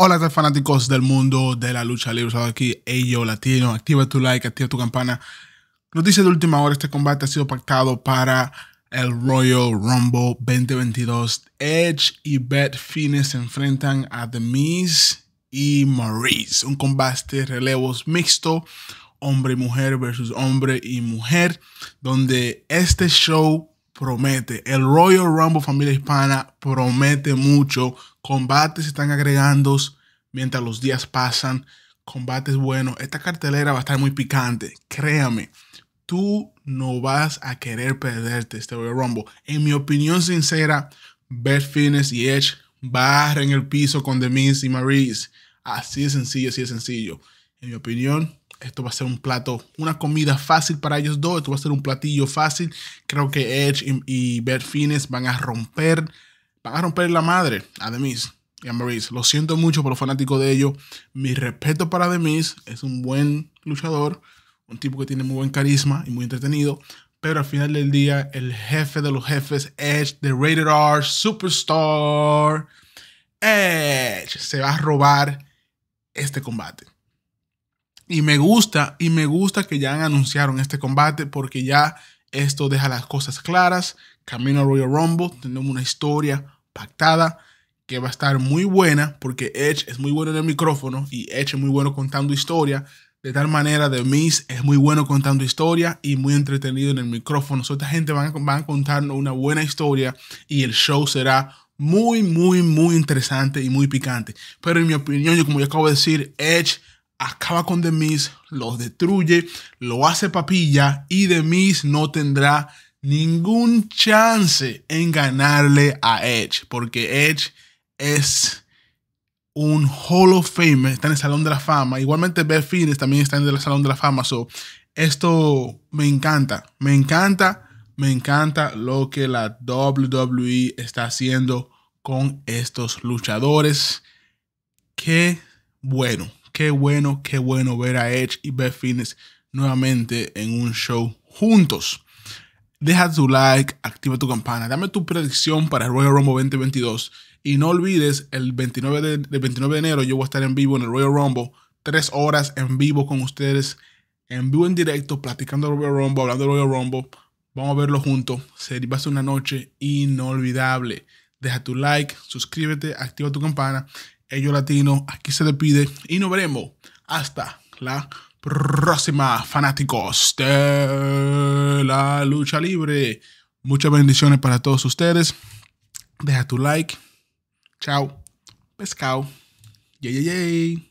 Hola a fanáticos del mundo de la lucha libre, Soy aquí Ello Latino, activa tu like, activa tu campana. Noticias de última hora, este combate ha sido pactado para el Royal Rumble 2022. Edge y Beth Finney se enfrentan a The Miz y Maurice. Un combate de relevos mixto, hombre y mujer versus hombre y mujer, donde este show promete. El Royal Rumble Familia Hispana promete mucho combates están agregando mientras los días pasan. Combates bueno, Esta cartelera va a estar muy picante. Créame, tú no vas a querer perderte este rombo. Rumble. En mi opinión sincera, Beth Phoenix y Edge barren el piso con The y Maryse. Así de sencillo, así de sencillo. En mi opinión, esto va a ser un plato, una comida fácil para ellos dos. Esto va a ser un platillo fácil. Creo que Edge y, y Beth van a romper Van a romper la madre a Demis y a Maurice. Lo siento mucho por los fanáticos de ellos. Mi respeto para Demis. Es un buen luchador. Un tipo que tiene muy buen carisma y muy entretenido. Pero al final del día, el jefe de los jefes, Edge, The Rated R Superstar, Edge, se va a robar este combate. Y me gusta, y me gusta que ya anunciaron este combate porque ya esto deja las cosas claras. Camino a Royal Rumble, tenemos una historia pactada que va a estar muy buena porque Edge es muy bueno en el micrófono y Edge es muy bueno contando historia. De tal manera, The Miz es muy bueno contando historia y muy entretenido en el micrófono. So, esta gente va van a contarnos una buena historia y el show será muy, muy, muy interesante y muy picante. Pero en mi opinión, yo como yo acabo de decir, Edge acaba con Demis, lo destruye, lo hace papilla y Demis no tendrá ningún chance en ganarle a Edge, porque Edge es un Hall of Fame, está en el Salón de la Fama. Igualmente Beth Phoenix también está en el Salón de la Fama. esto me encanta, me encanta, me encanta lo que la WWE está haciendo con estos luchadores. Qué bueno, qué bueno, qué bueno ver a Edge y Beth Phoenix nuevamente en un show juntos. Deja tu like, activa tu campana, dame tu predicción para el Royal Rumble 2022 y no olvides el 29 de, 29 de enero yo voy a estar en vivo en el Royal Rumble, tres horas en vivo con ustedes, en vivo en directo, platicando del Royal Rumble, hablando del Royal Rumble. Vamos a verlo juntos, va a una noche inolvidable. Deja tu like, suscríbete, activa tu campana Ello Latino, aquí se despide y nos veremos hasta la próxima, fanáticos de la lucha libre. Muchas bendiciones para todos ustedes. Deja tu like. Chao. Pescao. Yay, yay,